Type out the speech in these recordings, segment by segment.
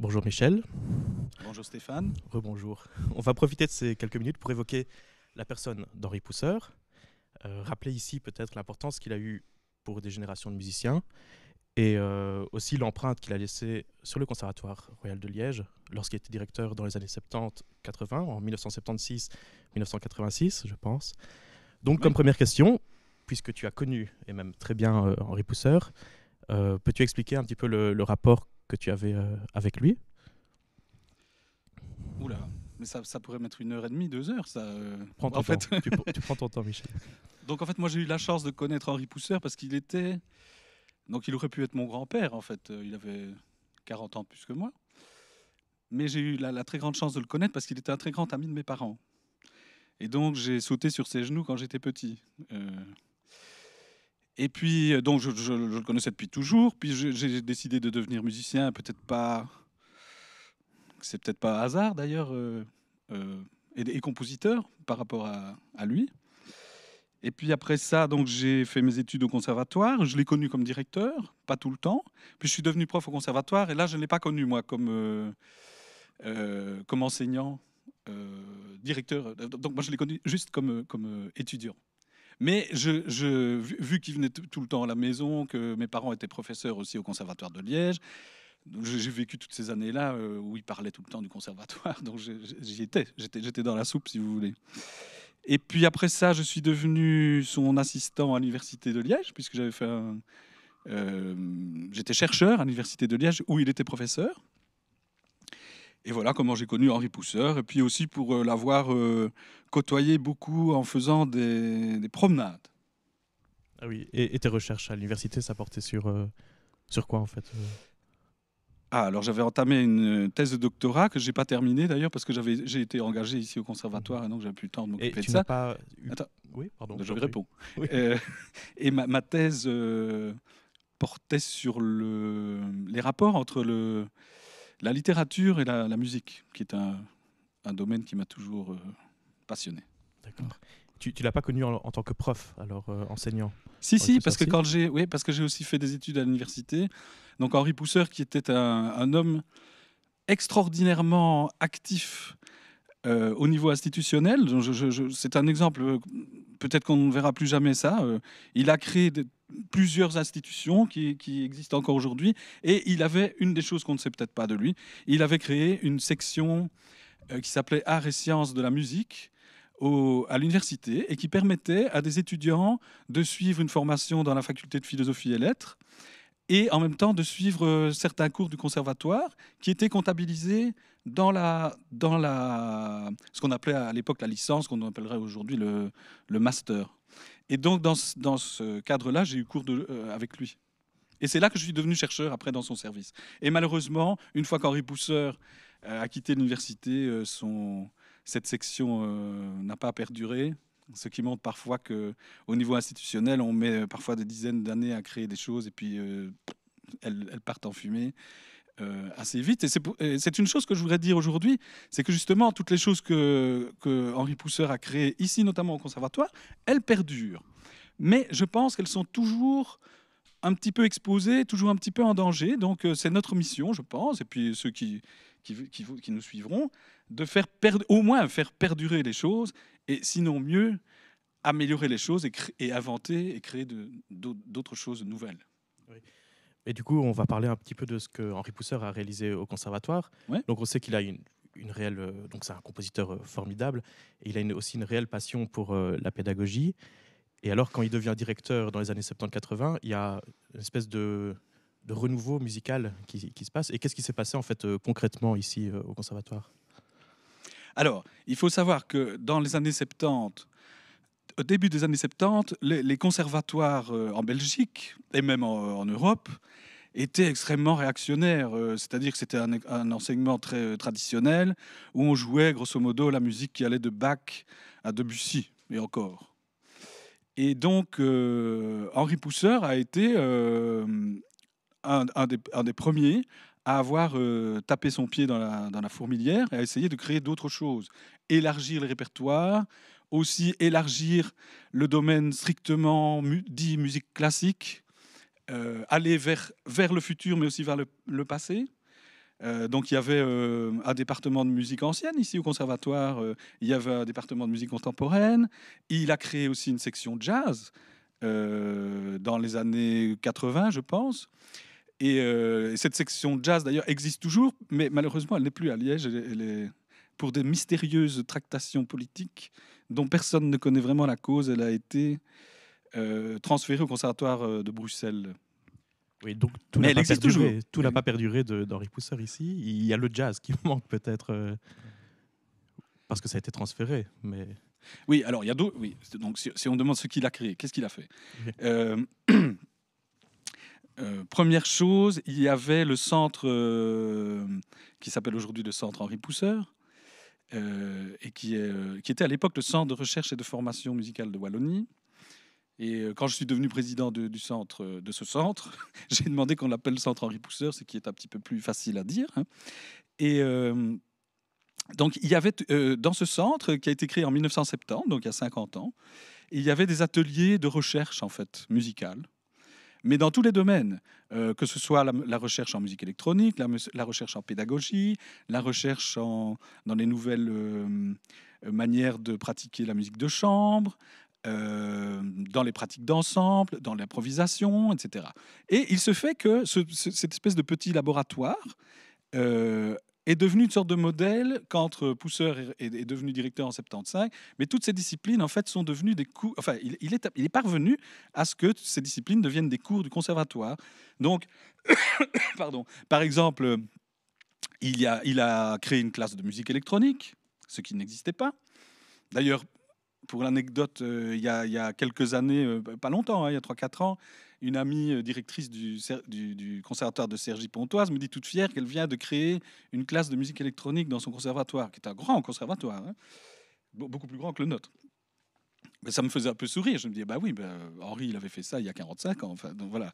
Bonjour Michel. Bonjour Stéphane. Rebonjour. On va profiter de ces quelques minutes pour évoquer la personne d'Henri Pousseur, euh, rappeler ici peut-être l'importance qu'il a eue pour des générations de musiciens et euh, aussi l'empreinte qu'il a laissée sur le Conservatoire Royal de Liège lorsqu'il était directeur dans les années 70-80, en 1976-1986 je pense. Donc comme première question, puisque tu as connu et même très bien euh, Henri Pousseur, peux-tu expliquer un petit peu le rapport que tu avais euh, avec lui. Oula, mais ça, pourrait mettre une heure et demie, deux heures. Ça, euh, prends ton en temps. Fait... tu, prends ton temps, Michel. Donc en fait, moi j'ai eu la chance de connaître Henri Pousseur parce qu'il était. Donc il aurait pu être mon grand-père en fait. Euh, il avait 40 ans plus que moi. Mais j'ai eu la, très grande chance de le connaître parce qu'il était un très grand ami de mes parents. Et donc j'ai sauté sur ses genoux quand j'étais petit. Euh... Et puis, euh, donc, je, le connaissais depuis toujours. Puis, j'ai décidé de devenir musicien. Peut-être pas. C'est peut-être pas hasard d'ailleurs. Euh, euh, et, compositeur par rapport à, lui. Et puis après ça, donc j'ai fait mes études au conservatoire. Je l'ai connu comme directeur, pas tout le temps. Puis je suis devenu prof au conservatoire. Et là, je ne l'ai pas connu moi comme comme enseignant, directeur. Donc moi, je l'ai connu juste comme comme étudiant. Mais je, vu, qu'il venait tout le temps à la maison, que mes parents étaient professeurs aussi au Conservatoire de Liège, j'ai vécu toutes ces années-là euh, où il parlait tout le temps du conservatoire, donc j'y étais, j'étais dans la soupe si vous voulez. Et puis après ça, je suis devenu son assistant à l'université de Liège, puisque j'avais fait un, euh, j'étais chercheur à l'université de Liège où il était professeur. Et voilà comment j'ai connu Henri Pousseur. Et puis aussi pour euh, l'avoir euh, côtoyé beaucoup en faisant des, promenades. Ah oui, et, tes recherches à l'université, ça portait sur, euh, sur quoi en fait ah, alors j'avais entamé une thèse de doctorat que j'ai pas terminée d'ailleurs parce que j'avais j'ai été engagé ici au conservatoire et donc j'avais plus le temps de m'occuper de ça. Pas Attends, oui, pardon. Ben, je réponds. et ma, thèse portait sur le, les rapports entre le, la littérature et la, musique, qui est un, domaine qui m'a toujours euh, passionné. D'accord. Tu, ne l'as pas connu en, tant que prof, alors euh, enseignant Si, si, parce que, quand j'ai, oui, parce que j'ai aussi fait des études à l'université. Donc Henri Pousseur, qui était un, un homme extraordinairement actif euh, au niveau institutionnel, c'est un exemple, euh, peut-être qu'on ne verra plus jamais ça, euh, il a créé plusieurs institutions qui, existent encore aujourd'hui, et il avait, une des choses qu'on ne sait peut-être pas de lui, il avait créé une section qui s'appelait Arts et sciences de la musique, à l'université et qui permettait à des étudiants de suivre une formation dans la faculté de philosophie et lettres et en même temps de suivre certains cours du conservatoire qui étaient comptabilisés dans, la, dans la, ce qu'on appelait à l'époque la licence, qu'on appellerait aujourd'hui le, master. Et donc, dans, ce cadre-là, j'ai eu cours de, euh, avec lui. Et c'est là que je suis devenu chercheur après dans son service. Et malheureusement, une fois qu'Henri Pousseur euh, a quitté l'université, euh, son, cette section n'a pas perduré. Ce qui montre parfois que, au niveau institutionnel, on met parfois des dizaines d'années à créer des choses et puis elles, partent en fumée. Euh, assez vite. Et c'est une chose que je voudrais dire aujourd'hui, c'est que justement, toutes les choses que, Henri Pousseur a créées ici, notamment au conservatoire, elles perdurent. Mais je pense qu'elles sont toujours un petit peu exposées, toujours un petit peu en danger. Donc euh, c'est notre mission, je pense, et puis ceux qui, nous suivront, de faire au moins faire perdurer les choses, et sinon mieux, améliorer les choses et, et inventer et créer d'autres choses nouvelles. Oui. Et du coup, on va parler un petit peu de ce que Henri Pousseur a réalisé au conservatoire. Donc, on sait qu'il a une, réelle. Euh, donc, c'est un compositeur euh, formidable. Et il a aussi une réelle passion pour euh, la pédagogie. Et alors, quand il devient directeur dans les années 70-80, il y a une espèce de, renouveau musical qui, se passe. Et qu'est-ce qui s'est passé, en fait, concrètement ici au conservatoire alors, il faut savoir que dans les années 70, au euh, début des années 70, les, conservatoires euh, en Belgique et même en, Europe étaient extrêmement réactionnaires. Euh, c'est-à-dire que c'était un, enseignement très traditionnel où on jouait grosso modo la musique qui allait de Bach à Debussy et encore. Et donc Henri Pousseur a été un, un, des, premiers à avoir tapé son pied dans la, dans la fourmilière et à essayer de créer d'autres choses, élargir le répertoire, aussi élargir le domaine strictement dit musique classique, euh, aller vers, vers le futur, mais aussi vers le, passé. Euh, donc il y avait euh, un département de musique ancienne ici au conservatoire, il y avait un département de musique contemporaine, il a créé aussi une section jazz dans les années 80 je pense. Et cette section jazz d'ailleurs existe toujours, mais malheureusement elle n'est plus à Liège, pour des mystérieuses tractations politiques dont personne ne connaît vraiment la cause. Elle a été euh, transférée au Conservatoire euh, de Bruxelles. Oui, donc tout n'a pas, perduré, tout n'a pas perduré d'Henri Pousseur ici. Il y a le jazz qui manque peut-être euh, parce que ça a été transféré. Mais... Oui, alors il y a d'autres. Oui, donc si, on demande ce qu'il a créé, qu'est-ce qu'il a fait première chose, il y avait le centre qui s'appelle aujourd'hui le centre Henri Pousseur, euh, et euh, qui, était à l'époque le centre de recherche et de formation musicale de Wallonie. Et euh, quand je suis devenu président de, du centre, de ce centre, j'ai demandé qu'on l'appelle le centre Henri Pousseur, ce qui est un petit peu plus facile à dire. Hein. Et donc, il y avait dans ce centre qui a été créé en 1970, donc il y a 50 ans, il y avait des ateliers de recherche en fait musicale mais dans tous les domaines, euh, que ce soit la, recherche en musique électronique, la, recherche en pédagogie, la recherche en, dans les nouvelles euh, euh, manières de pratiquer la musique de chambre, dans les pratiques d'ensemble, dans l'improvisation, etc. Et il se fait que cette espèce de petit laboratoire est devenu une sorte de modèle qu'entre Pousseur est, devenu directeur en 75. Mais toutes ces disciplines, en fait, sont devenues des cours. Enfin, il, est, il est, parvenu à ce que ces disciplines deviennent des cours du conservatoire. Donc, pardon, par exemple, il, y a, il a créé une classe de musique électronique, ce qui n'existait pas. D'ailleurs, pour l'anecdote, euh, il, il, y a quelques années, euh, pas longtemps, hein, il y a 3-4 ans, une amie euh, directrice du, conservatoire de Sergi pontoise me dit toute fière qu'elle vient de créer une classe de musique électronique dans son conservatoire, qui est un grand conservatoire, hein. beaucoup plus grand que le nôtre. Mais ça me faisait un peu sourire. Je me disais, bah oui, bah, Henri, il avait fait ça il y a 45 ans. donc voilà.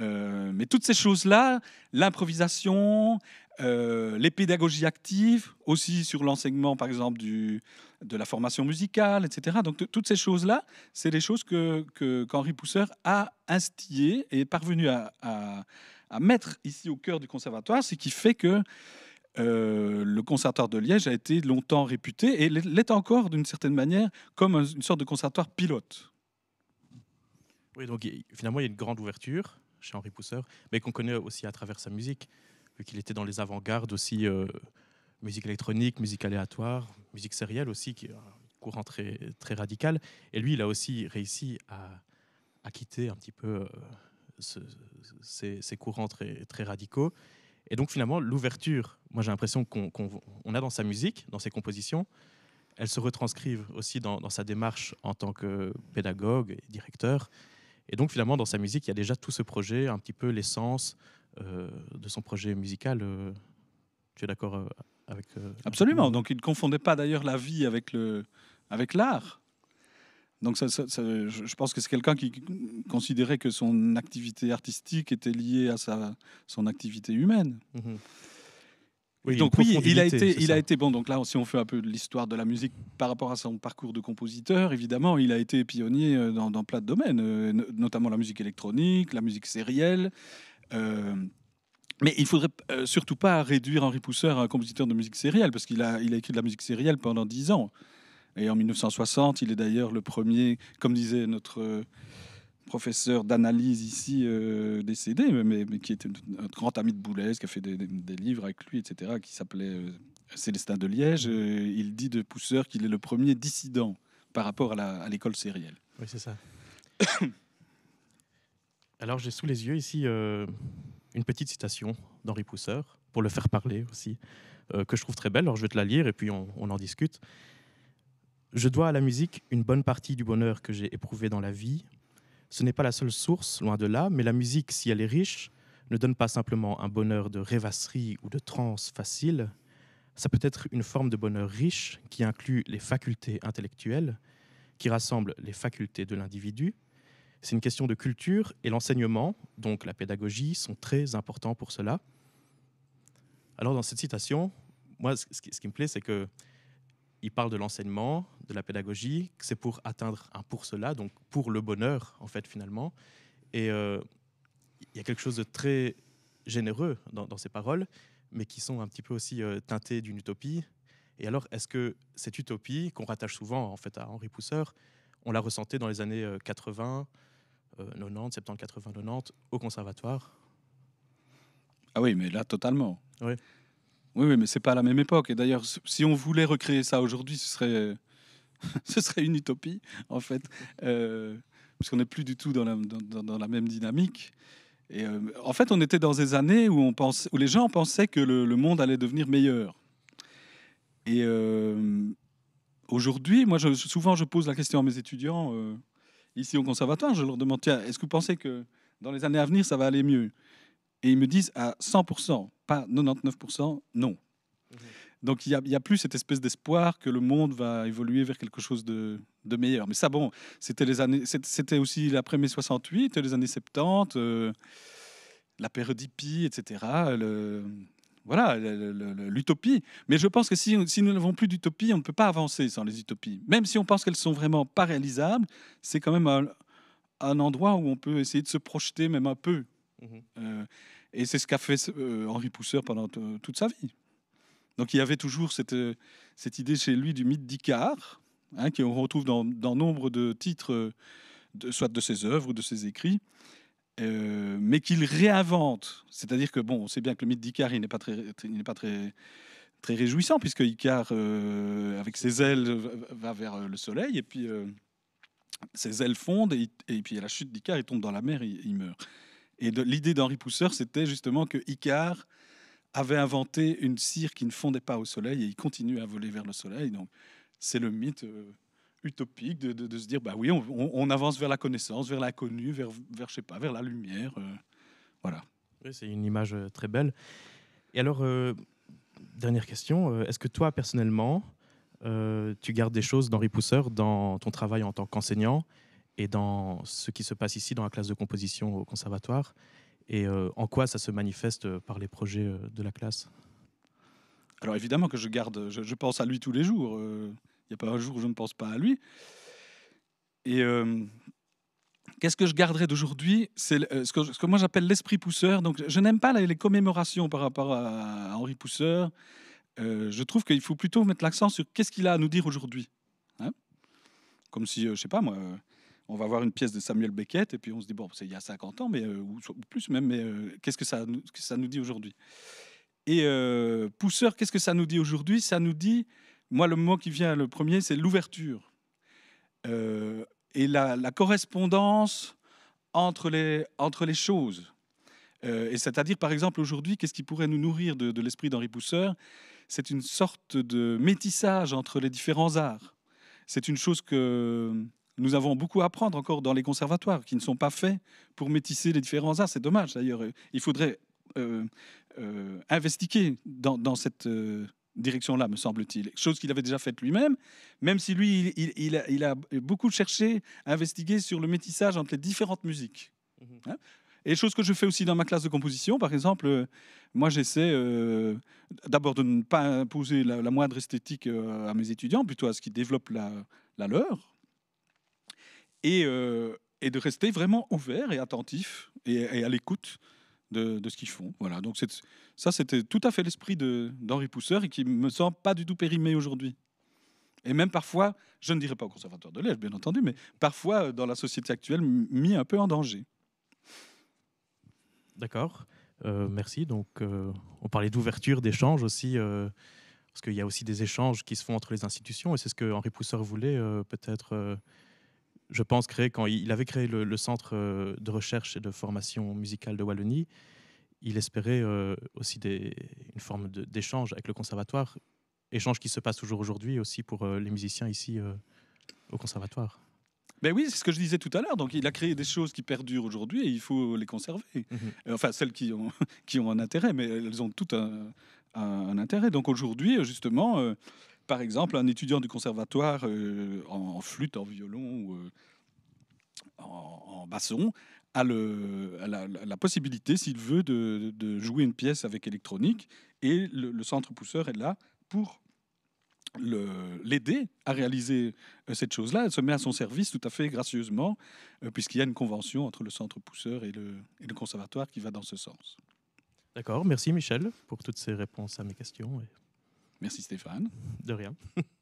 Euh, mais toutes ces choses-là, l'improvisation, euh, les pédagogies actives, aussi sur l'enseignement, par exemple, de la formation musicale, etc. Donc, toutes ces choses-là, c'est des choses qu'Henri que, Pousseur a instillées et est parvenu à, mettre ici au cœur du conservatoire, ce qui fait que euh, le conservatoire de Liège a été longtemps réputé et l'est encore d'une certaine manière comme une sorte de conservatoire pilote. Oui, donc finalement, il y a une grande ouverture chez Henri Pousseur, mais qu'on connaît aussi à travers sa musique vu qu'il était dans les avant-gardes aussi, euh, musique électronique, musique aléatoire, musique sérielle aussi, qui est un courant très, très radical. Et lui, il a aussi réussi à, quitter un petit peu euh, ces, courants très, très radicaux. Et donc finalement, l'ouverture, moi j'ai l'impression qu'on a dans sa musique, dans ses compositions, elles se retranscrivent aussi dans, dans, sa démarche en tant que pédagogue et directeur. Et donc finalement, dans sa musique, il y a déjà tout ce projet, un petit peu l'essence euh, de son projet musical. Euh, tu es d'accord euh, avec Absolument. Donc il ne confondait pas d'ailleurs la vie avec le avec l'art. Donc je pense que c'est quelqu'un qui considérait que son activité artistique était liée à sa, son activité humaine. Mhm. Oui, donc oui, il a été, il a été bon. Donc là, si on fait un peu l'histoire de la musique par rapport à son parcours de compositeur, évidemment, il a été pionnier dans, dans plein de domaines, notamment la musique électronique, la musique sérielle, euh, mais il faudrait euh, surtout pas réduire Henri Pousseur à un compositeur de musique sérielle, parce qu'il a, il a écrit de la musique sérielle pendant dix ans. Et en 1960, il est d'ailleurs le premier, comme disait notre euh, professeur d'analyse ici décédé, mais, qui était un grand ami de Boulez, qui a fait des, livres avec lui, etc., qui s'appelait Célestin de Liège. il dit de Pousseur qu'il est le premier dissident par rapport à l'école sérielle. Oui, c'est ça. Alors j'ai sous les yeux ici euh, une petite citation d'Henri Pousseur, pour le faire parler aussi, euh, que je trouve très belle. Alors je vais te la lire et puis on, en discute. Je dois à la musique une bonne partie du bonheur que j'ai éprouvé dans la vie. Ce n'est pas la seule source, loin de là, mais la musique, si elle est riche, ne donne pas simplement un bonheur de rêvasserie ou de transe facile. Ça peut être une forme de bonheur riche qui inclut les facultés intellectuelles, qui rassemble les facultés de l'individu, c'est une question de culture et l'enseignement, donc la pédagogie, sont très importants pour cela. Alors dans cette citation, moi, ce qui, me plaît, c'est qu'il parle de l'enseignement, de la pédagogie, c'est pour atteindre un pour cela, donc pour le bonheur, en fait, finalement. Et euh, il y a quelque chose de très généreux dans, ces paroles, mais qui sont un petit peu aussi euh, teintées d'une utopie. Et alors, est-ce que cette utopie, qu'on rattache souvent en fait à Henri Pousseur, on la ressentait dans les années 80, euh, 90, 70, 80, 90 au conservatoire. Ah oui, mais là, totalement. Oui. Oui, oui mais c'est pas à la même époque. Et d'ailleurs, si on voulait recréer ça aujourd'hui, ce serait, ce serait une utopie, en fait, euh, Parce qu'on n'est plus du tout dans la, dans, la même dynamique. Et euh, en fait, on était dans des années où, on où les gens pensaient que le, monde allait devenir meilleur. Et euh, aujourd'hui, moi, souvent, je pose la question à mes étudiants ici au conservatoire, je leur demande, tiens, est-ce que vous pensez que dans les années à venir, ça va aller mieux Et ils me disent à 100%, pas 99%, non. Mhm. Donc il n'y a, plus cette espèce d'espoir que le monde va évoluer vers quelque chose de, meilleur. Mais ça, bon, c'était les années, c'était aussi l'après mai 68, les années 70, euh, la période hippie, etc. Le, voilà l'utopie. Mais je pense que si, nous n'avons plus d'utopie, on ne peut pas avancer sans les utopies. Même si on pense qu'elles sont vraiment pas réalisables, c'est quand même un, endroit où on peut essayer de se projeter même un peu. Mhm. Euh, et c'est ce qu'a fait euh, Henri Pousseur pendant toute sa vie. Donc il y avait toujours cette, euh, idée chez lui du mythe d'Icare, hein, qu'on retrouve dans, nombre de titres, soit de ses œuvres ou de ses écrits. Euh, mais qu'il réinvente. C'est-à-dire que, bon, on sait bien que le mythe d'Icare, il n'est pas très, n'est pas très, très réjouissant, puisque Icare, euh, avec ses ailes, va vers euh, le soleil, et puis ses ailes fondent, et, puis à la chute d'Icare, il tombe dans la mer, il, meurt. Et l'idée d'Henri Pousseur, c'était justement que Icare avait inventé une cire qui ne fondait pas au soleil, et il continue à voler vers le soleil. Donc, c'est le mythe utopique de, se dire bah oui, on, avance vers la connaissance, vers l'inconnu, vers, je sais pas, vers la lumière. Euh, voilà. c'est une image euh, très belle. Et alors, euh, dernière question, est-ce que toi personnellement, tu gardes des choses d'Henri Pousseur dans ton travail en tant qu'enseignant et dans ce qui se passe ici dans la classe de composition au conservatoire et en quoi ça se manifeste par les projets de la classe Alors évidemment que je garde, je, pense à lui tous les jours n'y a pas un jour où je ne pense pas à lui. Et euh, qu'est-ce que je garderai d'aujourd'hui C'est euh, ce que, moi j'appelle l'esprit pousseur. Donc je n'aime pas les commémorations par rapport à Henri Pousseur. Euh, je trouve qu'il faut plutôt mettre l'accent sur qu'est-ce qu'il a à nous dire aujourd'hui. Hein. Comme si, je sais pas moi, on va voir une pièce de Samuel Beckett et puis on se dit, bon, c'est il y a 50 ans, mais, ou, plus même, mais qu'est-ce que ça, que ça nous dit aujourd'hui Et Pousseur, qu'est-ce que ça nous dit aujourd'hui Ça nous dit moi, le mot qui vient le premier, c'est l'ouverture. Euh, et la, correspondance entre les, entre les choses. Euh, et c'est-à-dire, par exemple, aujourd'hui, qu'est-ce qui pourrait nous nourrir de, l'esprit d'Henri Pousseur C'est une sorte de métissage entre les différents arts. C'est une chose que nous avons beaucoup à apprendre encore dans les conservatoires, qui ne sont pas faits pour métisser les différents arts. C'est dommage, d'ailleurs. Il faudrait euh, euh investiguer dans, dans cette, direction-là, me semble-t-il. Chose qu'il avait déjà faite lui-même, même si lui, il, a, beaucoup cherché à investiguer sur le métissage entre les différentes musiques. Mhm. Hein. et chose que je fais aussi dans ma classe de composition, par exemple, euh, moi j'essaie euh, d'abord de ne pas imposer la, moindre esthétique euh, à mes étudiants, plutôt à ce qu'ils développent la, leur, et, de rester vraiment ouvert et attentif et à l'écoute de, ce qu'ils font. Voilà, donc ça, c'était tout à fait l'esprit d'Henri Pousseur et qui me semble pas du tout périmé aujourd'hui. Et même parfois, je ne dirais pas au conservatoire de l'âge, bien entendu, mais parfois euh, dans la société actuelle, mis un peu en danger. D'accord, euh, merci. Donc, euh, on parlait d'ouverture, d'échange aussi, parce qu'il y a aussi des échanges qui se font entre les institutions, et c'est ce que Henri Pousseur voulait peut-être je pense, créé quand il avait créé le, centre euh, de recherche et de formation musicale de Wallonie. Il espérait euh, aussi des, une forme d'échange avec le conservatoire, échange qui se passe toujours aujourd'hui aussi pour euh, les musiciens ici au conservatoire. Ben oui, c'est ce que je disais tout à l'heure. Donc, il a créé des choses qui perdurent aujourd'hui et il faut les conserver. Mhm. Enfin, celles qui ont, qui ont un intérêt, mais elles ont toutes un, un intérêt. Donc, aujourd'hui, justement, par exemple, un étudiant du conservatoire euh, en, flûte, en violon ou euh, en, basson a, le, la, possibilité, s'il veut, de, jouer une pièce avec électronique. Et le, centre pousseur est là pour l'aider à réaliser euh, cette chose-là. Elle se met à son service tout à fait gracieusement, puisqu'il y a une convention entre le centre pousseur et le, et le conservatoire qui va dans ce sens. D'accord, merci Michel pour toutes ces réponses à mes questions. Merci Stéphane. De rien.